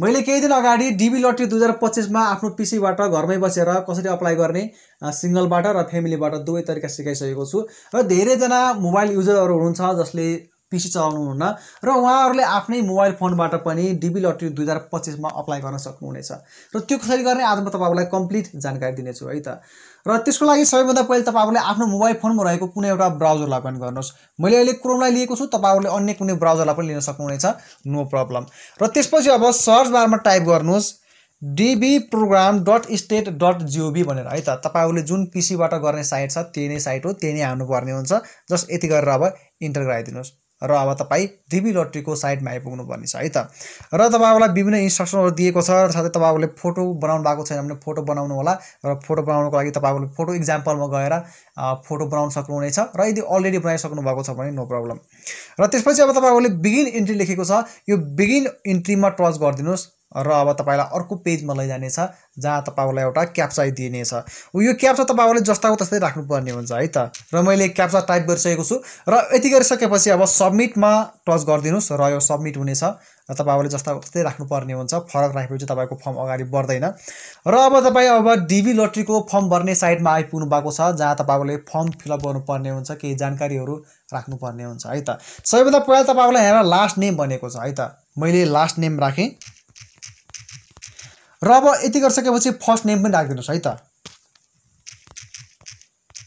मैले केही दिन अगाडि डिबी लट्री दुई हजार पच्चिसमा आफ्नो पिसीबाट घरमै बसेर कसरी अप्लाई गर्ने सिङ्गलबाट र फ्यामिलीबाट दुवै तरिका सिकाइसकेको छु र धेरैजना मोबाइल युजरहरू हुनुहुन्छ जसले पिसी चलाउनुहुन्न र उहाँहरूले आफ्नै मोबाइल फोनबाट पनि डिबी लटरी दुई हजार पच्चिसमा अप्लाई गर्न सक्नुहुनेछ र त्यो कसरी गर्ने आज म तपाईँहरूलाई कम्प्लिट जानकारी दिनेछु है त र त्यसको लागि सबैभन्दा पहिले तपाईँहरूले आफ्नो मोबाइल फोनमा रहेको कुनै एउटा ब्राउजर लगइन गर्नुहोस् मैले अहिले क्रोमलाई लिएको छु तपाईँहरूले अन्य कुनै ब्राउजरलाई पनि लिन सक्नुहुनेछ नो प्रब्लम र त्यसपछि अब सर्च बारमा टाइप गर्नुहोस् DV program dot state dot gov भनेर है त तपाईँहरूले जुन पिसीबाट गर्ने साइट छ त्यही नै साइट हो त्यही नै हाल्नुपर्ने हुन्छ जस्ट यति गरेर अब इन्टर गराइदिनुहोस् र अब तपाईँ धिमी लट्रीको साइटमा आइपुग्नु पर्नेछ है त र तपाईँहरूलाई विभिन्न इन्स्ट्रक्सनहरू दिएको छ र साथै तपाईँहरूले फोटो बनाउनु भएको छैन भने फोटो बनाउनु होला र फोटो बनाउनुको लागि तपाईँहरूले फोटो इक्जाम्पलमा गएर फोटो बनाउन सक्नुहुनेछ र यदि अलरेडी बनाइसक्नु भएको छ भने नो प्रब्लम र त्यसपछि अब तपाईँहरूले बिगिन इन्ट्री लेखेको छ यो बिगिन इन्ट्रीमा टच गरिदिनुहोस् र अब तपाईँलाई अर्को पेजमा लैजानेछ जहाँ तपाईँहरूलाई एउटा क्याप्चा दिइनेछ यो क्याप्चा तपाईँहरूले जस्ताको तस्तै राख्नुपर्ने हुन्छ है त र मैले क्याप्चा टाइप गरिसकेको छु र यति गरिसकेपछि अब सब्मिटमा टच गरिदिनुहोस् र यो सब्मिट हुनेछ र तपाईँहरूले जस्ताको तस्तै राख्नुपर्ने हुन्छ फरक राखेपछि तपाईँको फर्म अगाडि बढ्दैन र अब तपाईँ अब डिबी लट्रीको फर्म भर्ने साइडमा आइपुग्नु भएको छ जहाँ तपाईँहरूले फर्म फिलअप गर्नुपर्ने हुन्छ केही जानकारीहरू राख्नुपर्ने हुन्छ है त सबैभन्दा पहिला तपाईँहरूलाई यहाँ लास्ट नेम भनेको छ है त मैले लास्ट नेम राखेँ र अब यति गरिसकेपछि फर्स्ट नेम पनि राखिदिनुहोस् है त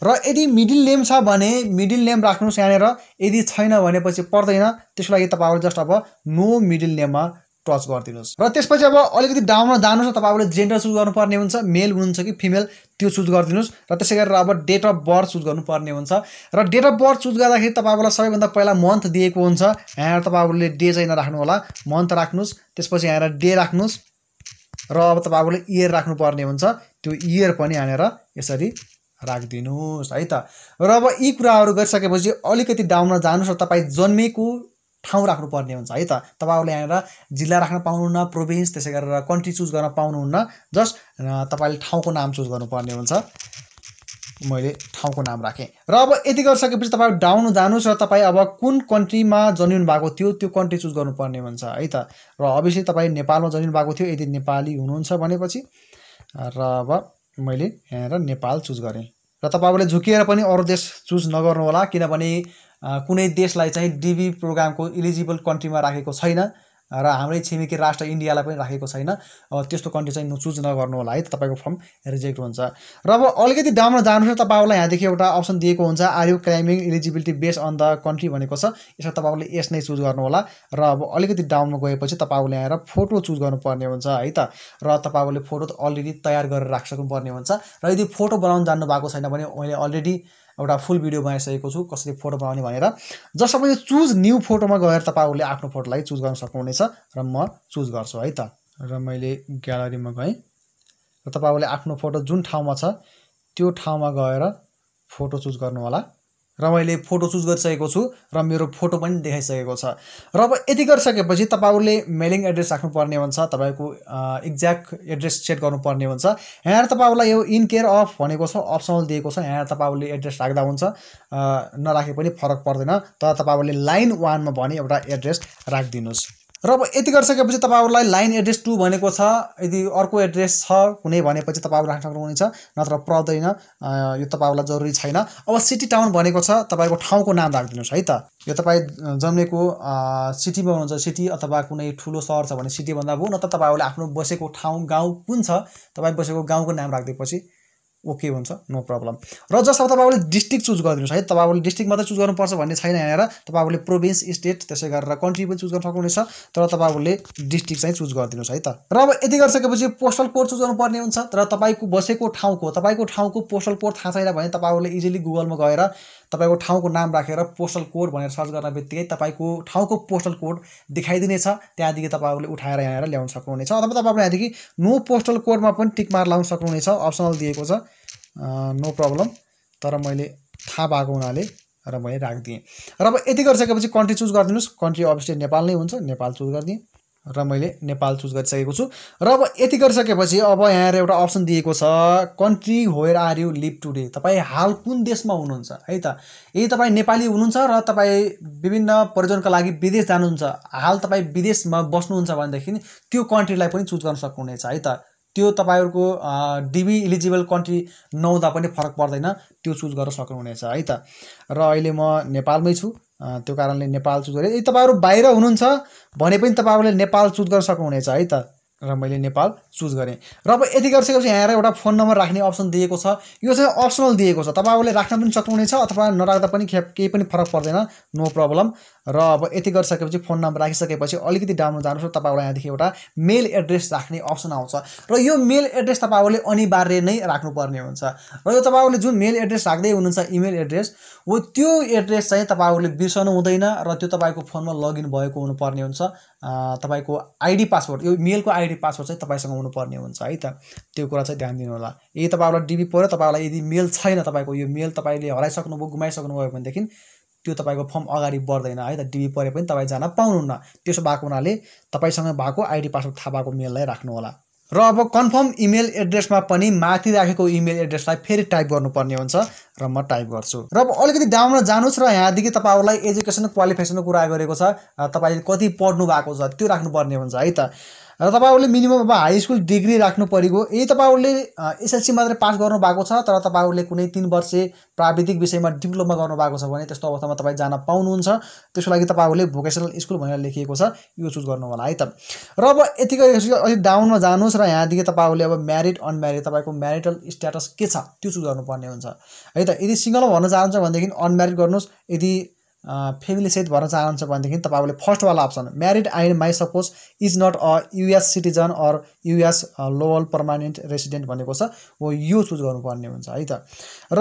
र यदि मिडिल नेम छ भने मिडिल नेम राख्नुहोस् यहाँनिर यदि छैन भनेपछि पर्दैन त्यसको लागि तपाईँहरू जस्ट अब नो मिडिल नेममा टच गरिदिनुहोस् र त्यसपछि अब अलिकति डाउन जानुहोस् तपाईँहरूले जेन्डर चुज गर्नुपर्ने हुन्छ मेल हुनुहुन्छ कि फिमेल त्यो चुज गरिदिनुहोस् र त्यसै गरेर अब डेट अफ बर्थ चुज गर्नुपर्ने हुन्छ र डेट अफ बर्थ चुज गर्दाखेरि तपाईँहरूलाई सबैभन्दा पहिला मन्थ दिएको हुन्छ यहाँनिर तपाईँहरूले डे चाहिँ नराख्नु होला मन्थ राख्नुहोस् त्यसपछि यहाँनिर डे राख्नुहोस् र अब तपाईँहरूले इयर राख्नुपर्ने हुन्छ त्यो इयर पनि हानेर यसरी राखिदिनुहोस् है त र अब यी कुराहरू गरिसकेपछि अलिकति डाउनमा जानुहोस् र तपाईँ जन्मेको ठाउँ राख्नुपर्ने हुन्छ है त तपाईँहरूले यहाँनिर जिल्ला राख्न पाउनुहुन्न प्रोभिन्स त्यसै गरेर कन्ट्री चुज गर्न पाउनुहुन्न जस्ट तपाईँले ठाउँको नाम चुज गर्नुपर्ने हुन्छ मैले ठाउँको नाम राखेँ र अब यति गरिसकेपछि तपाईँ डाउन जानुहोस् र तपाईँ अब कुन कन्ट्रीमा जन्मिनु भएको थियो त्यो कन्ट्री चुज गर्नुपर्ने हुन्छ है त र अभियसली तपाईँ नेपालमा जन्मिनु भएको थियो यदि नेपाली हुनुहुन्छ भनेपछि र अब मैले यहाँनिर नेपाल चुज गरेँ र तपाईँहरूले झुकिएर पनि अरू देश चुज नगर्नुहोला किनभने कुनै देशलाई चाहिँ डिबी प्रोग्रामको इलिजिबल कन्ट्रीमा राखेको छैन र हाम्रै छिमेकी राष्ट्र इन्डियालाई पनि राखेको छैन त्यस्तो कन्ट्री चाहिँ चुज नगर्नु होला है तपाईँको फर्म रिजेक्ट हुन्छ र अब अलिकति डाउनमा जानु तपाईँहरूलाई यहाँदेखि एउटा अप्सन दिएको हुन्छ are you claiming eligibility based on the country भनेको छ यसमा तपाईँहरूले यस नै चुज गर्नु होला र अब अलिकति डाउनमा गएपछि तपाईँहरूले आएर फोटो चुज गर्नुपर्ने हुन्छ है त र तपाईँहरूले फोटो अलरेडी तयार गरेर राख्नुपर्ने हुन्छ र यदि फोटो बनाउनु जान्नु भएको छैन भने मैले अलरेडी एउटा फुल भिडियो बनाइसकेको छु कसरी फोटो बनाउने भनेर जसमा तपाईँले चुज न्यू फोटोमा गएर तपाईँहरूले आफ्नो फोटोलाई चुज गर्न सक्नुहुनेछ र म चुज गर्छु है त र मैले ग्यालरीमा गएँ र तपाईँहरूले आफ्नो फोटो जुन ठाउँमा छ त्यो ठाउँमा गएर फोटो चुज गर्नुहोला र मैले फोटो चुज गरिसकेको छु र मेरो फोटो पनि देखाइसकेको छ र अब यति गरिसकेपछि तपाईँहरूले मेलिङ एड्रेस राख्नुपर्ने हुन्छ तपाईँको एक्ज्याक्ट एड्रेस सेट गर्नुपर्ने हुन्छ यहाँ तपाईँहरूलाई यो इन केयर अफ भनेको छ अप्सनल दिएको छ यहाँ तपाईँहरूले एड्रेस राख्दा हुन्छ नराखे पनि फरक पर्दैन तर तपाईँहरूले लाइन वानमा भने एउटा एड्रेस राखिदिनुहोस् र अब यति गरिसकेपछि तपाईँहरूलाई लाइन एड्रेस टू भनेको छ यदि अर्को एड्रेस छ कुनै भनेपछि तपाईँहरू राख्न सक्नुहुनेछ नत्र पर्दैन यो तपाईँहरूलाई जरुरी छैन अब सिटी टाउन भनेको छ तपाईँको ठाउँको नाम राखिदिनुहोस् है त यो तपाईँ जन्मेको सिटीमा हुनुहुन्छ सिटी अथवा कुनै ठुलो सहर छ भने सिटी भन्दा भयो न त तपाईँहरूले आफ्नो बसेको ठाउँ गाउँ कुन छ तपाईँ बसेको गाउँको नाम राखिदिएपछि ओके हुन्छ नो प्रब्लम र अब तपाईँहरूले डिस्ट्रिक्ट चुज गरिदिनुहोस् है तपाईँहरूले डिस्ट्रिक्ट मात्रै चुज गर्नुपर्छ भन्ने छैन यहाँनिर तपाईँहरूले प्रोभिन्स स्टेट त्यसै गरेर कन्ट्री पनि चुज गर्न सक्नुहुनेछ तर तपाईँहरूले डिस्ट्रिक्ट चाहिँ चुज गरिदिनुहोस् है त र अब यति गरिसकेपछि पोस्टल कोड चुज गर्नुपर्ने हुन्छ तर तपाईँको बसेको ठाउँको तपाईँको ठाउँको पोस्टल कोड थाहा छैन भने तपाईँहरूले इजिली गुगलमा गएर तपाईँको ठाउँको नाम राखेर पोस्टल कोड भनेर सर्च गर्न बित्तिकै तपाईँको ठाउँको पोस्टल कोड देखाइदिनेछ त्यहाँदेखि तपाईँहरूले उठाएर यहाँनिर ल्याउन सक्नुहुनेछ अथवा तपाईँहरूले यहाँदेखि नो पोस्टल कोडमा पनि टिकमार लाउन सक्नुहुनेछ अप्सनल दिएको छ नो प्रब्लम तर मैले थाहा भएको हुनाले र मैले राखिदिएँ र अब यति गरिसकेपछि कन्ट्री चुज गरिदिनुहोस् कन्ट्री अभियसली नेपाल नै हुन्छ नेपाल चुज गरिदिएँ र मैले नेपाल चुज गरिसकेको छु र अब यति गरिसकेपछि अब यहाँ एउटा अप्सन दिएको छ country where are you live today तपाईँ हाल कुन देशमा हुनुहुन्छ है त यदि तपाईँ नेपाली हुनुहुन्छ र तपाईँ विभिन्न पर्यटनका लागि विदेश जानुहुन्छ हाल तपाईँ विदेशमा बस्नुहुन्छ भनेदेखि त्यो कन्ट्रीलाई पनि चुज गर्न सक्नुहुनेछ है त त्यो तपाईँहरूको डिबी इलिजिबल कन्ट्री नहुँदा पनि फरक पर्दैन त्यो चुज गर्न सक्नुहुनेछ है त र अहिले म नेपालमै छु त्यो कारणले नेपाल चुज गरेँ यदि तपाईँहरू बाहिर हुनुहुन्छ भने पनि तपाईँहरूले नेपाल चुज गर्न सक्नुहुनेछ है त र मैले नेपाल चुज गरेँ र अब यति गरिसकेपछि यहाँ एउटा फोन नम्बर राख्ने अप्सन दिएको छ यो चाहिँ अप्सनल दिएको छ तपाईँहरूले राख्न पनि सक्नुहुनेछ अथवा नराख्दा पनि खेप केही पनि फरक पर्दैन नो प्रब्लम र अब यति गरिसकेपछि फोन नम्बर राखिसकेपछि अलिकति डाउन जानुहोस् र तपाईँहरूलाई यहाँदेखि एउटा मेल एड्रेस राख्ने अप्सन आउँछ र यो मेल एड्रेस तपाईँहरूले अनिवार्य नै राख्नुपर्ने हुन्छ र यो तपाईँहरूले जुन मेल एड्रेस राख्दै हुनुहुन्छ इमेल एड्रेस हो त्यो एड्रेस चाहिँ तपाईँहरूले बिर्सनु हुँदैन र त्यो तपाईँको फोनमा लगइन भएको हुनुपर्ने हुन्छ तपाईँको आइडी पासवर्ड यो मेलको आइडी आइडी पासवर्ड चाहिँ तपाईँसँग हुनुपर्ने हुन्छ है त त्यो कुरा चाहिँ ध्यान दिनु होला यदि तपाईँलाई डिबी पऱ्यो तपाईँलाई यदि मेल छैन तपाईँको यो मेल तपाईँले हराइसक्नुभयो गुमाइसक्नुभयो भनेदेखि त्यो तपाईँको फर्म अगाडि बढ्दैन है त डिबी परे पनि तपाईँ जान पाउनुहुन्न त्यसो भएको हुनाले तपाईँसँग भएको आइडी पासवर्ड थाहा भएको मेललाई होला र अब कन्फर्म इमेल एड्रेसमा पनि माथि राखेको इमेल एड्रेसलाई फेरि टाइप गर्नुपर्ने हुन्छ र म टाइप गर्छु र अब अलिकति डाउनमा जानुहोस् र यहाँदेखि तपाईँहरूलाई एजुकेसन क्वालिफिकेसनको कुरा गरेको छ तपाईँले कति पढ्नु भएको छ त्यो राख्नुपर्ने हुन्छ है त र तपाईँहरूले मिनिमम अब हाई स्कुल डिग्री राख्नु परेको यदि तपाईँहरूले एसएलसी मात्रै पास गर्नुभएको छ तर तपाईँहरूले कुनै तिन वर्ष प्राविधिक विषयमा डिप्लोमा गर्नुभएको छ भने त्यस्तो अवस्थामा तपाईँ जान पाउनुहुन्छ त्यसको लागि तपाईँहरूले भोकेसनल स्कुल भनेर लेखिएको छ यो चुज गर्नु होला है त र अब यतिकै अलिक डाउनमा जानुहोस् र यहाँदेखि तपाईँहरूले अब म्यारिड अनम्यारिड तपाईँको म्यारिटल स्ट्याटस के छ त्यो चुज गर्नुपर्ने हुन्छ है त यदि सिङ्गलमा भन्न चाहनुहुन्छ भनेदेखि अनम्यारिड गर्नुहोस् यदि फेमिलीसहित भर्न चाहनुहुन्छ भनेदेखि तपाईँहरूले फर्स्टवाला option married and my spouse is not a US citizen or US लोवल पर्मानेन्ट रेसिडेन्ट भनेको छ हो यो चुज गर्नुपर्ने हुन्छ है त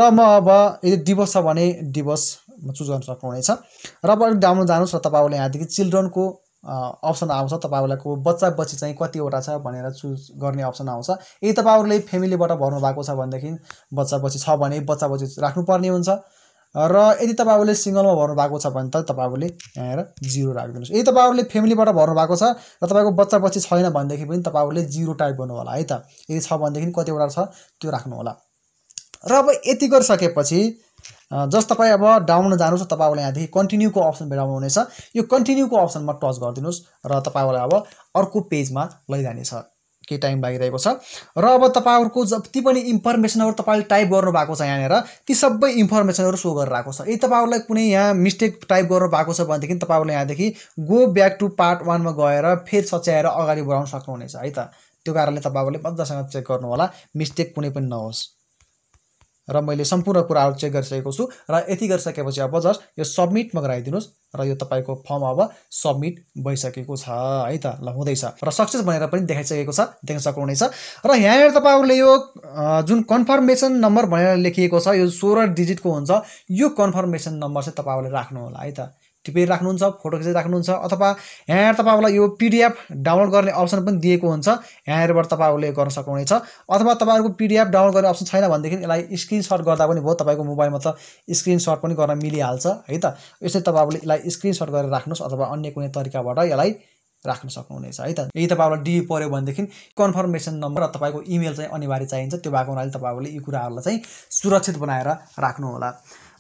र म अब यदि डिभोर्स छ भने डिभोर्स चुज गर्न सक्नुहुनेछ र अब डाउन जानुहोस् र तपाईँहरूले यहाँदेखि चिल्ड्रनको अप्सन आउँछ को बच्चा बच्ची चाहिँ कतिवटा छ भनेर चुज गर्ने अप्सन आउँछ यदि तपाईँहरूले फ्यामिलीबाट भर्नु भएको छ भनेदेखि बच्चा बच्ची छ भने बच्चा बच्ची राख्नुपर्ने हुन्छ र यदि तपाईँहरूले सिङ्गलमा भर्नु भएको छ भने त तपाईँहरूले यहाँनिर जिरो राखिदिनुहोस् यदि तपाईँहरूले भर्नु भएको छ र तपाईँको बच्चा बच्ची छैन भनेदेखि पनि तपाईँहरूले जिरो टाइप गर्नु होला है त यदि छ भनेदेखि कतिवटा छ त्यो राख्नु होला र अब यति गरिसकेपछि जस तपाईँ अब डाउन जानु छ तपाईँहरूलाई यहाँदेखि कन्टिन्यूको अप्सन भेटाउनु हुनेछ यो कन्टिन्यूको अप्सनमा टच गरिदिनुहोस् र तपाईँहरूलाई अब अर्को पेजमा लैजानेछ केही टाइम लागिरहेको छ र अब तपाईँहरूको जति पनि इन्फर्मेसनहरू तपाईँले टाइप गर्नु भएको छ यहाँनिर ती सबै इन्फर्मेसनहरू सो गरेर आएको छ यदि तपाईँहरूलाई कुनै यहाँ मिस्टेक टाइप गर्नु भएको छ भनेदेखि तपाईँहरूले यहाँदेखि गो ब्याक टु पार्ट वानमा गएर फेरि सच्याएर अगाडि बढाउन सक्नुहुनेछ है त त्यो कारणले तपाईँहरूले मजासँग चेक गर्नु होला मिस्टेक कुनै पनि नहोस् र मैले सम्पूर्ण कुराहरू चेक गरिसकेको छु र यति गरिसकेपछि अब जस्ट यो सब्मिटमा गराइदिनुहोस् र यो तपाईँको फर्म अब सब्मिट भइसकेको छ है त ल हुँदैछ र सक्सेस भनेर पनि देखाइसकेको छ देख्न सक्नुहुनेछ र यहाँनिर तपाईँहरूले यो जुन कन्फर्मेसन नम्बर भनेर लेखिएको छ यो सोह्र डिजिटको हुन्छ यो कन्फर्मेसन नम्बर चाहिँ तपाईँहरूले राख्नुहोला है त टिपेर राख्नुहुन्छ फोटो खिचेर राख्नुहुन्छ अथवा यहाँ तपाईँहरूलाई यो पिडिएफ डाउनलोड गर्ने अप्सन पनि दिएको हुन्छ यहाँबाट तपाईँहरूले गर्न सक्नुहुनेछ अथवा तपाईँहरूको पिडिएफ डाउनलोड गर्ने अप्सन छैन भनेदेखि यसलाई स्क्रिनसट गर्दा पनि भयो तपाईँको मोबाइलमा त स्क्रिनसट पनि गर्न मिलिहाल्छ है त यसरी तपाईँहरूले यसलाई स्क्रिनसट गरेर राख्नुहोस् अथवा अन्य कुनै तरिकाबाट यसलाई राख्न सक्नुहुनेछ है त यदि तपाईँहरूलाई डियु पऱ्यो भनेदेखि कन्फर्मेसन नम्बर र तपाईँको इमेल चाहिँ अनिवार्य चाहिन्छ त्यो भएको हुनाले तपाईँहरूले यी कुराहरूलाई चाहिँ सुरक्षित बनाएर राख्नुहोला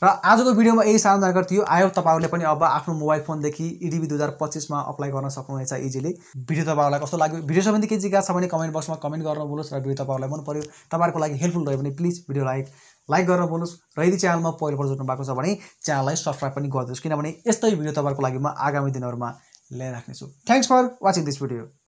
र आजको भिडियोमा यही सानो जानकारी थियो आयो तपाईँहरूले पनि अब आफ्नो मोबाइल फोनदेखि इडिबी दुई हजार पच्चिसमा अप्लाई गर्न सक्नुहुन्छ इजिली भिडियो तपाईँहरूलाई कस्तो लाग्यो भिडियो सम्बन्धी केही जिज्ञासा छ भने कमेन्ट बक्समा कमेन्ट गर्न बोल्नुहोस् र भिडियो तपाईँहरूलाई मन पऱ्यो तपाईँहरूको लागि हेल्पफुल रह्यो भने प्लिज भिडियो लाइक लाइक गरेर बोल्नुहोस् र यदि च्यानलमा पहिलोपल्ट जोड्नु भएको छ भने च्यानललाई सब्सक्राइब पनि गरिदिनुहोस् किनभने यस्तै भिडियो तपाईँहरूको लागि म आगामी दिनहरूमा ल्याइराख्नेछु thanks for watching this video